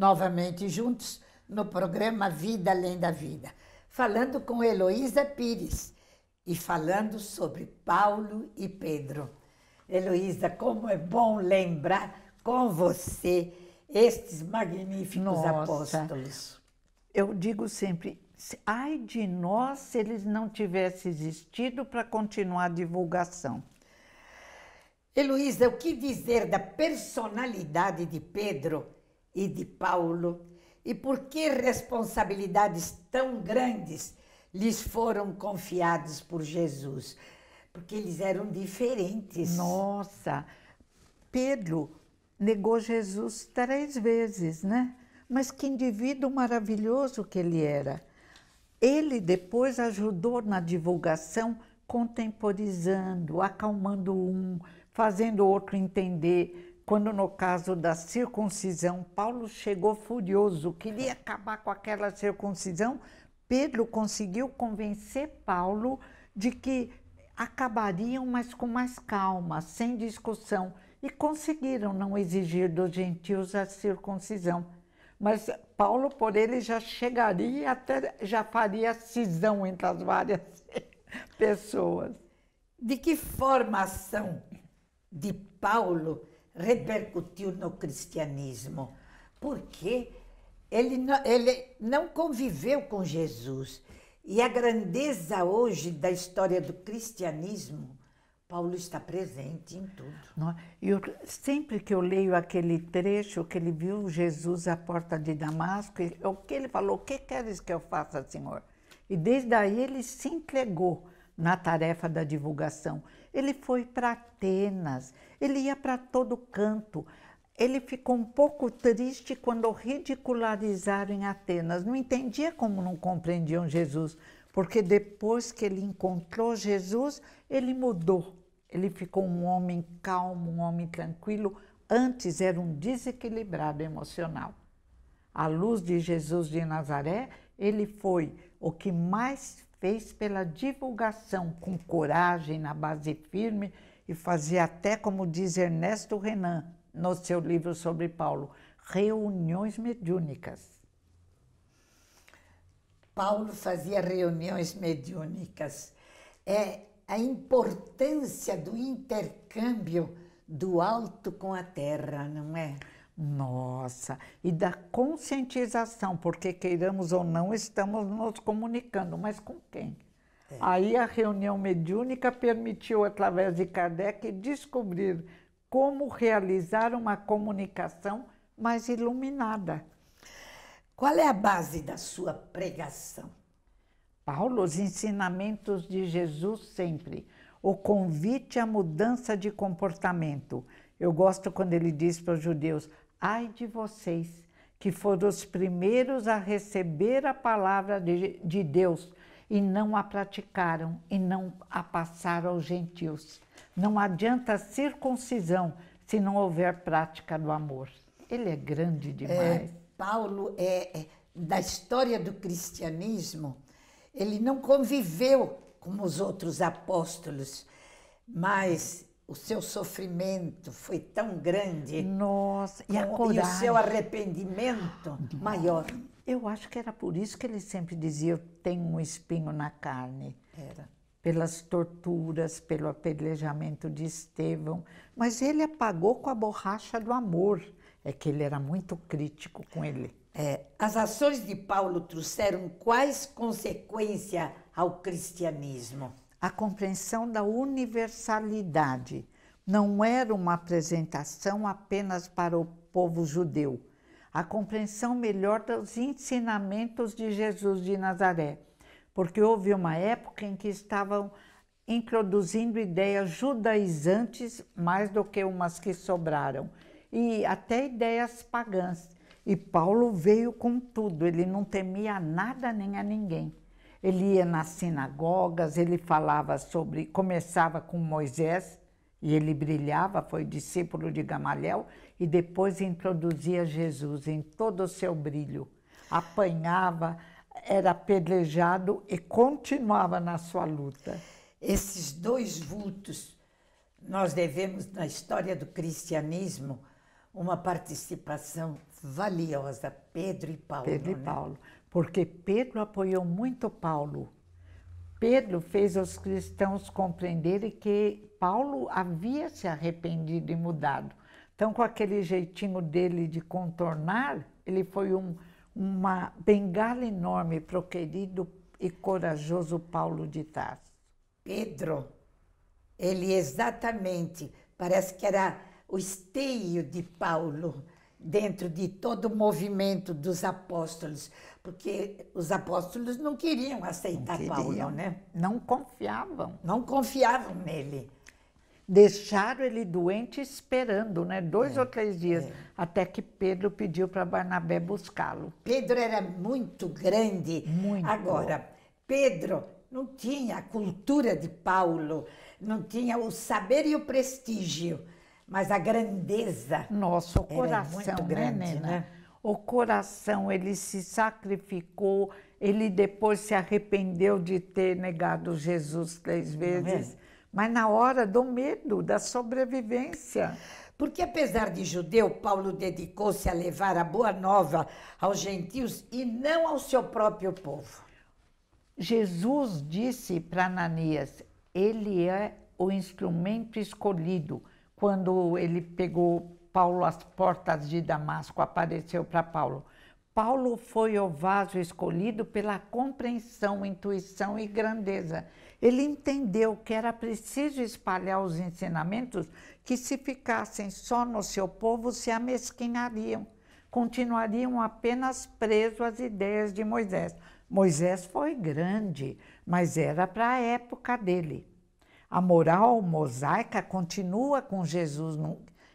novamente juntos no programa Vida Além da Vida, falando com Heloísa Pires e falando sobre Paulo e Pedro. Heloísa, como é bom lembrar com você estes magníficos Nossa. apóstolos. Eu digo sempre, ai de nós se eles não tivessem existido para continuar a divulgação. Heloísa, o que dizer da personalidade de Pedro? e de Paulo e por que responsabilidades tão grandes lhes foram confiados por Jesus? Porque eles eram diferentes. Nossa, Pedro negou Jesus três vezes, né? Mas que indivíduo maravilhoso que ele era. Ele depois ajudou na divulgação, contemporizando, acalmando um, fazendo o outro entender quando no caso da circuncisão, Paulo chegou furioso, queria acabar com aquela circuncisão, Pedro conseguiu convencer Paulo de que acabariam, mas com mais calma, sem discussão, e conseguiram não exigir dos gentios a circuncisão. Mas Paulo, por ele, já chegaria até já faria cisão entre as várias pessoas. De que formação de Paulo repercutiu no cristianismo, porque ele não, ele não conviveu com Jesus. E a grandeza hoje da história do cristianismo, Paulo está presente em tudo. É? eu, sempre que eu leio aquele trecho que ele viu Jesus à porta de Damasco, o que ele falou? O que queres que eu faça, Senhor? E desde aí ele se entregou na tarefa da divulgação. Ele foi para Atenas, ele ia para todo canto. Ele ficou um pouco triste quando ridicularizaram em Atenas. Não entendia como não compreendiam Jesus, porque depois que ele encontrou Jesus, ele mudou. Ele ficou um homem calmo, um homem tranquilo. Antes era um desequilibrado emocional. À luz de Jesus de Nazaré, ele foi o que mais fez pela divulgação com coragem na base firme e fazia até, como diz Ernesto Renan no seu livro sobre Paulo, reuniões mediúnicas. Paulo fazia reuniões mediúnicas. É a importância do intercâmbio do alto com a terra, não é? Nossa, e da conscientização, porque queiramos ou não, estamos nos comunicando, mas com quem? É. Aí a reunião mediúnica permitiu, através de Kardec, descobrir como realizar uma comunicação mais iluminada. Qual é a base da sua pregação? Paulo, os ensinamentos de Jesus sempre. O convite à mudança de comportamento. Eu gosto quando ele diz para os judeus: Ai de vocês que foram os primeiros a receber a palavra de, de Deus e não a praticaram e não a passaram aos gentios. Não adianta circuncisão se não houver prática do amor. Ele é grande é, demais. É, Paulo é, é da história do cristianismo. Ele não conviveu como os outros apóstolos, mas o seu sofrimento foi tão grande. Nossa, e a E o seu arrependimento maior. Eu acho que era por isso que ele sempre dizia: Eu tenho um espinho na carne. Era. Pelas torturas, pelo apedrejamento de Estevão. Mas ele apagou com a borracha do amor. É que ele era muito crítico com ele. É, as ações de Paulo trouxeram quais consequência ao cristianismo? a compreensão da universalidade não era uma apresentação apenas para o povo judeu, a compreensão melhor dos ensinamentos de Jesus de Nazaré, porque houve uma época em que estavam introduzindo ideias judaizantes mais do que umas que sobraram, e até ideias pagãs. E Paulo veio com tudo, ele não temia nada nem a ninguém. Ele ia nas sinagogas, ele falava sobre, começava com Moisés, e ele brilhava, foi discípulo de Gamaliel e depois introduzia Jesus em todo o seu brilho. Apanhava, era pelejado e continuava na sua luta. Esses dois vultos, nós devemos, na história do cristianismo, uma participação valiosa, Pedro e Paulo. Pedro e né? Paulo, porque Pedro apoiou muito Paulo Pedro fez os cristãos compreenderem que Paulo havia se arrependido e mudado. Então, com aquele jeitinho dele de contornar, ele foi um, uma bengala enorme para o querido e corajoso Paulo de Tarso. Pedro, ele exatamente, parece que era o esteio de Paulo dentro de todo o movimento dos apóstolos, porque os apóstolos não queriam aceitar não queriam, Paulo, né? Não confiavam. Não confiavam nele. Deixaram ele doente esperando, né? Dois é, ou três dias, é. até que Pedro pediu para Barnabé buscá-lo. Pedro era muito grande. Muito. Agora, Pedro não tinha a cultura de Paulo, não tinha o saber e o prestígio mas a grandeza. Nosso é coração, né, grande, né, Né? O coração, ele se sacrificou, ele depois se arrependeu de ter negado Jesus três é? vezes. É? Mas na hora do medo, da sobrevivência. Porque, apesar de judeu, Paulo dedicou-se a levar a boa nova aos gentios e não ao seu próprio povo. Jesus disse para Ananias: Ele é o instrumento escolhido quando ele pegou Paulo às portas de Damasco, apareceu para Paulo. Paulo foi o vaso escolhido pela compreensão, intuição e grandeza. Ele entendeu que era preciso espalhar os ensinamentos que, se ficassem só no seu povo, se amesquinhariam, continuariam apenas presos às ideias de Moisés. Moisés foi grande, mas era para a época dele. A moral mosaica continua com Jesus,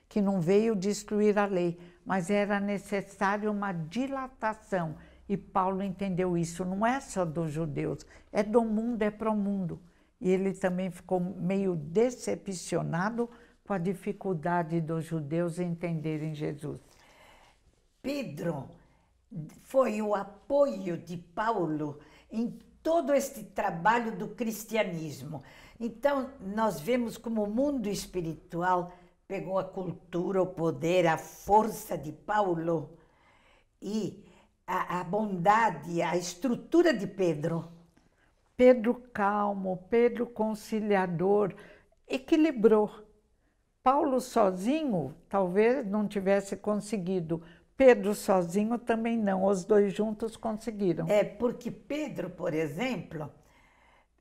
que não veio destruir a lei, mas era necessário uma dilatação. E Paulo entendeu isso, não é só dos judeus, é do mundo, é para o mundo. E ele também ficou meio decepcionado com a dificuldade dos judeus entenderem Jesus. Pedro foi o apoio de Paulo em todo este trabalho do cristianismo. Então, nós vemos como o mundo espiritual pegou a cultura, o poder, a força de Paulo e a, a bondade, a estrutura de Pedro. Pedro calmo, Pedro conciliador, equilibrou. Paulo sozinho talvez não tivesse conseguido. Pedro sozinho também não, os dois juntos conseguiram. É porque Pedro, por exemplo,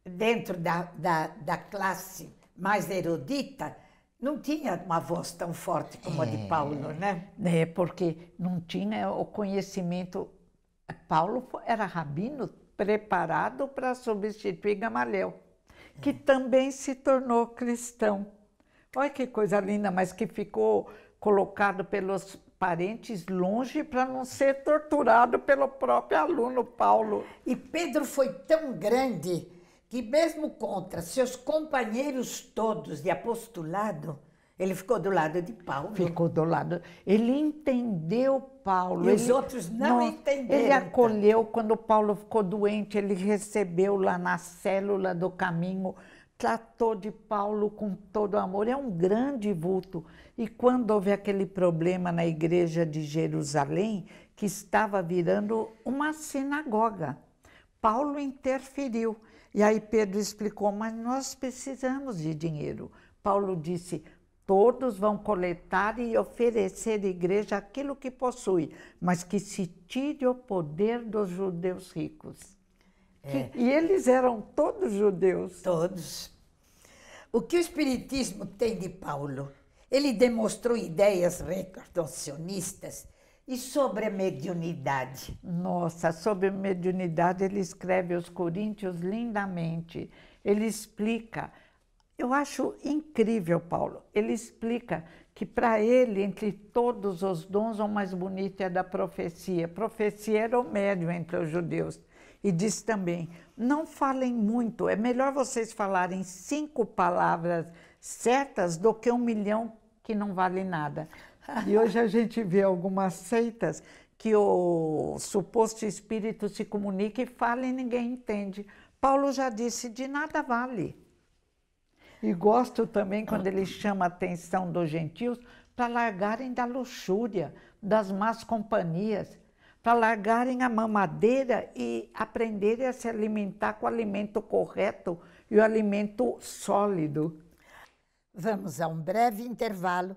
dentro da, da, da classe mais erudita, não tinha uma voz tão forte como é, a de é. Paulo, né? É, porque não tinha o conhecimento. Paulo era rabino preparado para substituir Gamaliel, que é. também se tornou cristão. Olha que coisa linda, mas que ficou colocado pelos parentes longe para não ser torturado pelo próprio aluno Paulo. E Pedro foi tão grande que, mesmo contra seus companheiros todos de apostolado, ele ficou do lado de Paulo. Ficou do lado. Ele entendeu Paulo. E ele, os outros não, não entenderam. Ele então. acolheu quando Paulo ficou doente, ele recebeu lá na célula do caminho, tratou de Paulo com todo amor. É um grande vulto. E quando houve aquele problema na igreja de Jerusalém, que estava virando uma sinagoga, Paulo interferiu e aí Pedro explicou: mas nós precisamos de dinheiro. Paulo disse: todos vão coletar e oferecer à igreja aquilo que possui, mas que se tire o poder dos judeus ricos. É. Que, e eles eram todos judeus. Todos. O que o Espiritismo tem de Paulo? Ele demonstrou ideias recartacionistas e sobre a mediunidade? Nossa, sobre a mediunidade ele escreve os Coríntios lindamente. Ele explica, eu acho incrível, Paulo. Ele explica que para ele, entre todos os dons, o mais bonito é da profecia. Profecia era o médio entre os judeus. E diz também: não falem muito, é melhor vocês falarem cinco palavras certas do que um milhão que não vale nada. E hoje a gente vê algumas seitas que o suposto espírito se comunica e fala e ninguém entende. Paulo já disse: de nada vale. E gosto também quando ele chama a atenção dos gentios para largarem da luxúria, das más companhias, para largarem a mamadeira e aprenderem a se alimentar com o alimento correto e o alimento sólido. Vamos a um breve intervalo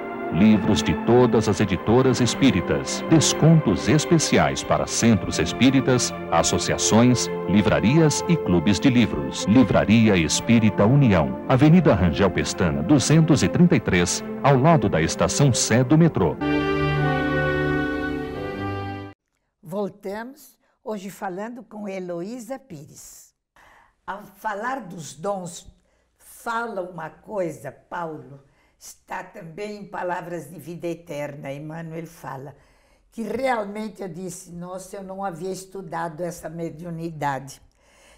livros de todas as editoras espíritas, descontos especiais para centros espíritas, associações, livrarias e clubes de livros. Livraria Espírita União, Avenida Rangel Pestana, 233, ao lado da estação Sé do metrô. Voltamos hoje falando com Heloísa Pires. Ao falar dos dons, fala uma coisa, Paulo, está também em Palavras de Vida Eterna. Emmanuel fala que realmente eu disse: Nossa, eu não havia estudado essa mediunidade.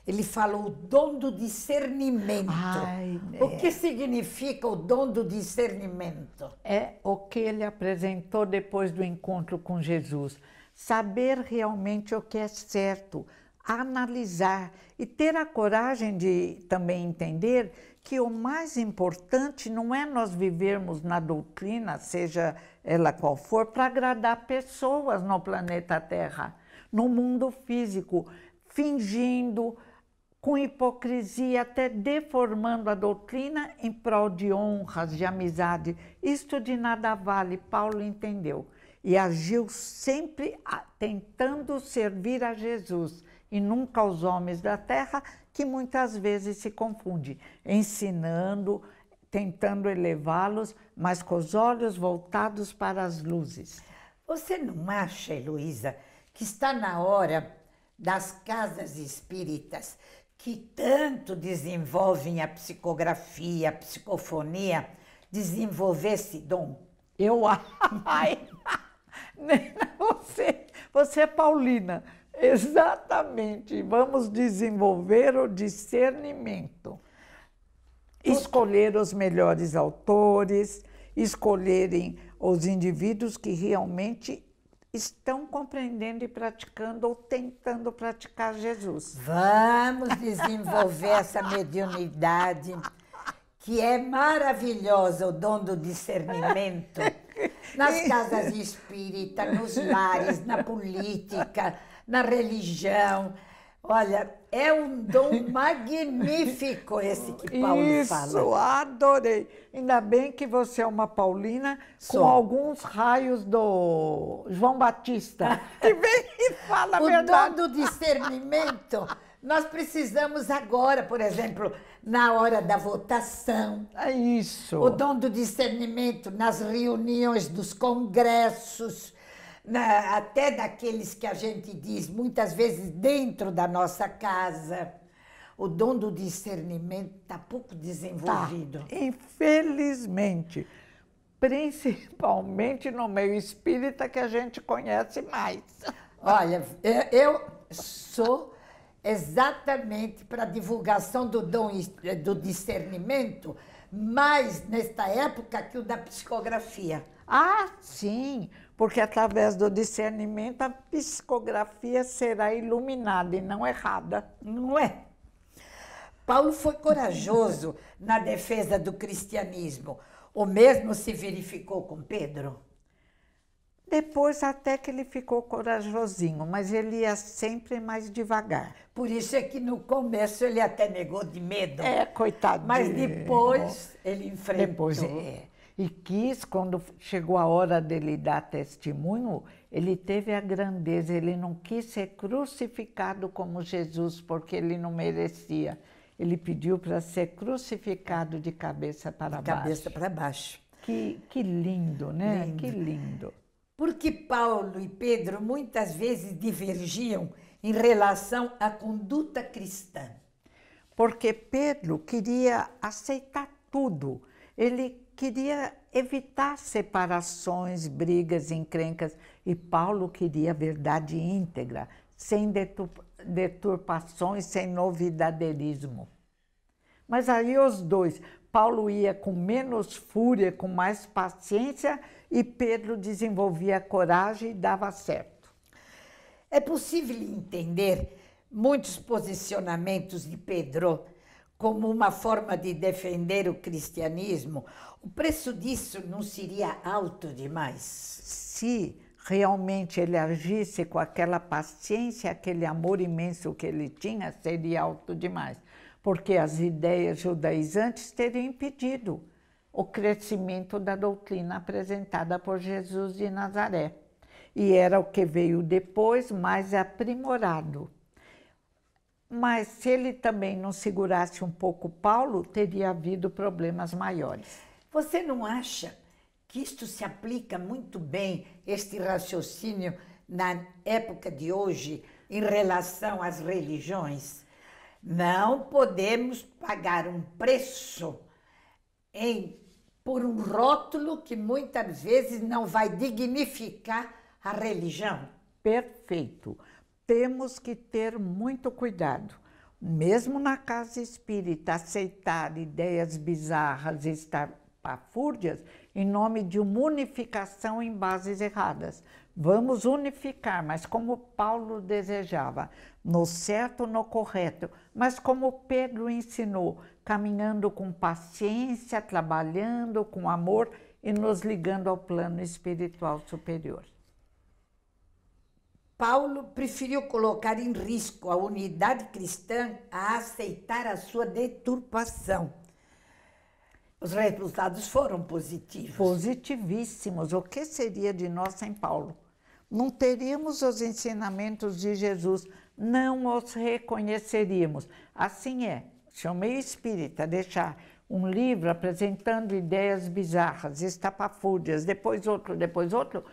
Ele falou o dom do discernimento. Ai, o é. que significa o dom do discernimento? É o que ele apresentou depois do encontro com Jesus. Saber realmente o que é certo, analisar e ter a coragem de também entender que o mais importante não é nós vivermos na doutrina, seja ela qual for, para agradar pessoas no planeta Terra, no mundo físico, fingindo, com hipocrisia, até deformando a doutrina em prol de honras, de amizade. Isto de nada vale, Paulo entendeu. E agiu sempre tentando servir a Jesus e nunca aos homens da terra, que muitas vezes se confunde, ensinando, tentando elevá-los, mas com os olhos voltados para as luzes. Você não acha, Heloísa, que está na hora das casas espíritas que tanto desenvolvem a psicografia, a psicofonia, desenvolver esse dom? Eu ai, você, você é paulina. Exatamente. Vamos desenvolver o discernimento. Escolher os melhores autores, escolherem os indivíduos que realmente estão compreendendo e praticando ou tentando praticar Jesus. Vamos desenvolver essa mediunidade que é maravilhosa, o dom do discernimento. Nas casas espíritas, nos lares, na política na religião. Olha, é um dom magnífico esse que Paulo Isso, fala. Isso, adorei. Ainda bem que você é uma paulina Sou. com alguns raios do João Batista, que vem e fala a verdade. O dom do discernimento nós precisamos agora, por exemplo, na hora da votação. É isso. O dom do discernimento nas reuniões dos congressos até daqueles que a gente diz muitas vezes dentro da nossa casa. O dom do discernimento está pouco desenvolvido. Tá. Infelizmente, principalmente no meio espírita que a gente conhece mais. Olha, eu sou exatamente para a divulgação do dom eh, do discernimento, mas nesta época que o da psicografia. Ah, sim porque através do discernimento a psicografia será iluminada e não errada. Não é? Paulo foi corajoso na defesa do cristianismo. O mesmo se verificou com Pedro? Depois até que ele ficou corajosinho, mas ele ia sempre mais devagar. Por isso é que no começo ele até negou de medo. É, coitado. Mas depois ele enfrentou. Depois, é. é. E quis, quando chegou a hora dele dar testemunho, ele teve a grandeza, ele não quis ser crucificado como Jesus, porque ele não merecia. Ele pediu para ser crucificado de cabeça para de baixo. Cabeça para baixo. Que, que lindo, né? Lindo. Que lindo. Porque Paulo e Pedro muitas vezes divergiam em relação à conduta cristã. Porque Pedro queria aceitar tudo. Ele queria evitar separações, brigas, encrencas, e Paulo queria a verdade íntegra, sem deturpações, sem novidadeirismo. Mas aí os dois, Paulo ia com menos fúria, com mais paciência, e Pedro desenvolvia coragem e dava certo. É possível entender muitos posicionamentos de Pedro como uma forma de defender o cristianismo, o preço disso não seria alto demais? Se realmente ele agisse com aquela paciência, aquele amor imenso que ele tinha, seria alto demais, porque as ideias judaizantes teriam impedido o crescimento da doutrina apresentada por Jesus de Nazaré. E era o que veio depois mais aprimorado mas se ele também não segurasse um pouco Paulo, teria havido problemas maiores. Você não acha que isto se aplica muito bem, este raciocínio, na época de hoje, em relação às religiões? Não podemos pagar um preço em, por um rótulo que muitas vezes não vai dignificar a religião. Perfeito temos que ter muito cuidado. Mesmo na casa espírita, aceitar ideias bizarras e estapafúrdias em nome de uma unificação em bases erradas. Vamos unificar, mas como Paulo desejava, no certo, no correto, mas como Pedro ensinou, caminhando com paciência, trabalhando com amor e nos ligando ao plano espiritual superior. Paulo preferiu colocar em risco a unidade cristã a aceitar a sua deturpação. Os resultados foram positivos. Positivíssimos. O que seria de nós sem Paulo? Não teríamos os ensinamentos de Jesus, não os reconheceríamos. Assim é. Se o meio espírita deixar um livro apresentando ideias bizarras, estapafúrdias, depois outro, depois outro,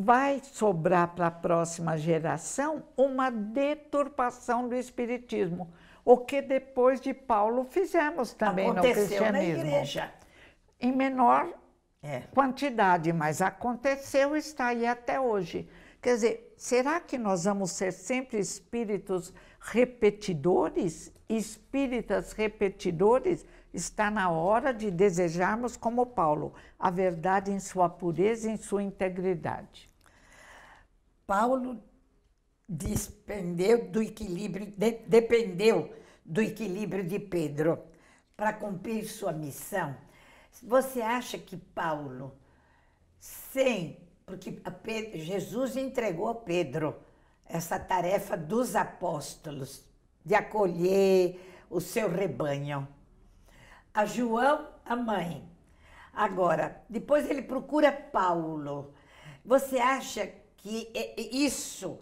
vai sobrar para a próxima geração uma deturpação do espiritismo, o que depois de Paulo fizemos também Aconteceu no cristianismo. Na igreja. Em menor é. quantidade, mas aconteceu e está aí até hoje. Quer dizer, será que nós vamos ser sempre espíritos repetidores? Espíritas repetidores? está na hora de desejarmos, como Paulo, a verdade em sua pureza e em sua integridade. Paulo dependeu do equilíbrio, de, dependeu do equilíbrio de Pedro para cumprir sua missão. Você acha que Paulo, sem, porque Pedro, Jesus entregou a Pedro essa tarefa dos apóstolos de acolher o seu rebanho a João, a mãe. Agora, depois ele procura Paulo. Você acha que isso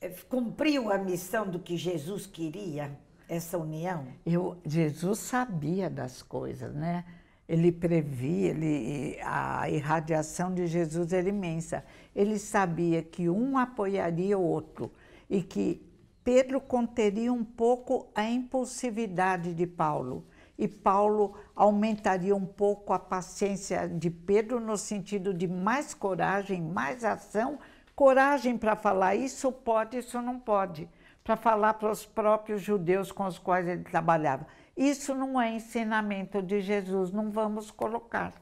eh, cumpriu a missão do que Jesus queria, essa união? Eu, Jesus sabia das coisas, né? Ele previa, ele, a irradiação de Jesus era imensa. Ele sabia que um apoiaria o outro e que Pedro conteria um pouco a impulsividade de Paulo e Paulo aumentaria um pouco a paciência de Pedro no sentido de mais coragem, mais ação, coragem para falar isso pode, isso não pode, para falar para os próprios judeus com os quais ele trabalhava. Isso não é ensinamento de Jesus, não vamos colocar.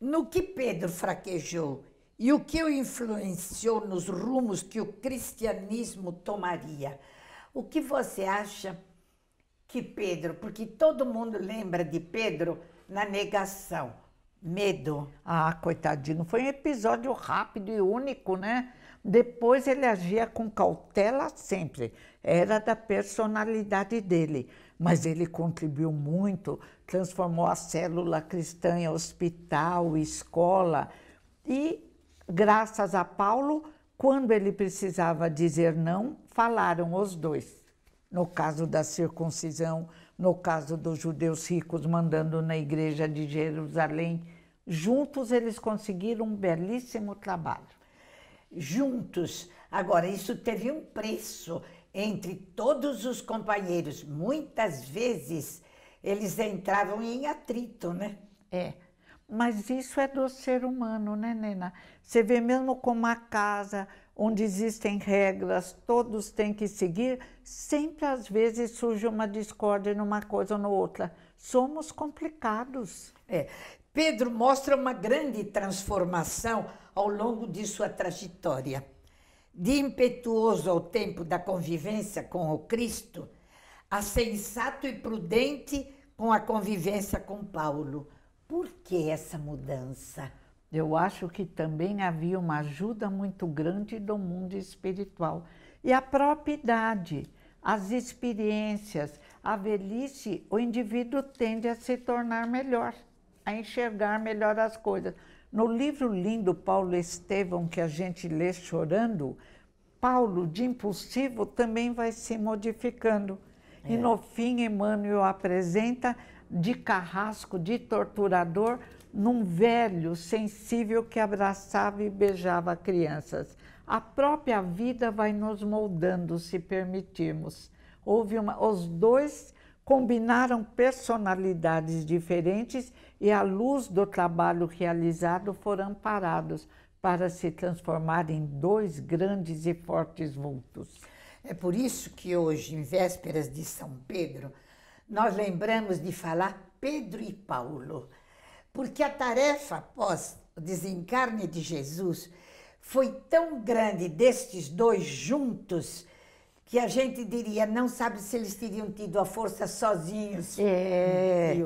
No que Pedro fraquejou e o que o influenciou nos rumos que o cristianismo tomaria, o que você acha? que Pedro, porque todo mundo lembra de Pedro na negação. Medo. Ah, coitadinho, foi um episódio rápido e único, né? Depois ele agia com cautela sempre, era da personalidade dele, mas ele contribuiu muito, transformou a célula cristã em hospital, escola. E, graças a Paulo, quando ele precisava dizer não, falaram os dois no caso da circuncisão, no caso dos judeus ricos mandando na igreja de Jerusalém. Juntos eles conseguiram um belíssimo trabalho. Juntos. Agora, isso teve um preço entre todos os companheiros. Muitas vezes eles entravam em atrito, né? É. Mas isso é do ser humano, né, Nena? Você vê mesmo como a casa, onde existem regras, todos têm que seguir, sempre às vezes surge uma discórdia numa coisa ou na outra. Somos complicados. É. Pedro mostra uma grande transformação ao longo de sua trajetória. De impetuoso ao tempo da convivência com o Cristo, a sensato e prudente com a convivência com Paulo. Por que essa mudança? Eu acho que também havia uma ajuda muito grande do mundo espiritual. E a própria idade, as experiências, a velhice, o indivíduo tende a se tornar melhor, a enxergar melhor as coisas. No livro lindo Paulo Estevão, que a gente lê chorando, Paulo, de impulsivo, também vai se modificando. É. E no fim, Emmanuel apresenta de carrasco, de torturador, num velho sensível que abraçava e beijava crianças. A própria vida vai nos moldando, se permitirmos. Houve uma, os dois combinaram personalidades diferentes e, à luz do trabalho realizado, foram parados para se transformar em dois grandes e fortes vultos. É por isso que hoje, em vésperas de São Pedro, nós lembramos de falar Pedro e Paulo porque a tarefa após o desencarne de Jesus foi tão grande destes dois juntos que a gente diria, não sabe se eles teriam tido a força sozinhos. É,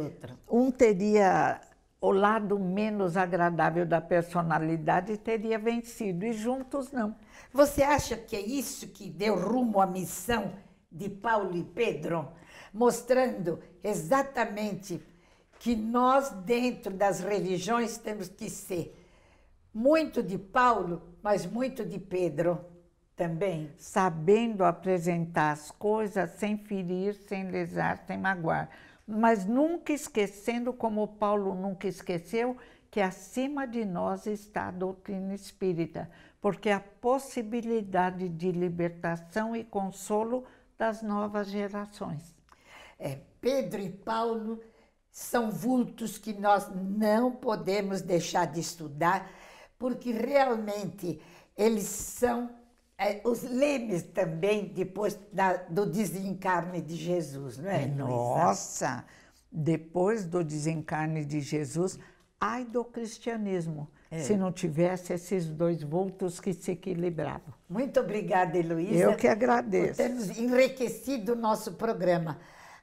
um teria o lado menos agradável da personalidade teria vencido e juntos não. Você acha que é isso que deu rumo à missão de Paulo e Pedro, mostrando exatamente que nós, dentro das religiões, temos que ser muito de Paulo, mas muito de Pedro também. Sabendo apresentar as coisas sem ferir, sem lesar, sem magoar. Mas nunca esquecendo, como Paulo nunca esqueceu, que acima de nós está a doutrina espírita, porque a possibilidade de libertação e consolo das novas gerações. É, Pedro e Paulo são vultos que nós não podemos deixar de estudar, porque realmente eles são é, os lemes também depois da, do desencarne de Jesus, não é? Nossa! Depois do desencarne de Jesus, ai do cristianismo. É. se não tivesse esses dois vultos que se equilibravam. Muito obrigada, Heloísa. Eu que agradeço. Por termos enriquecido o nosso programa.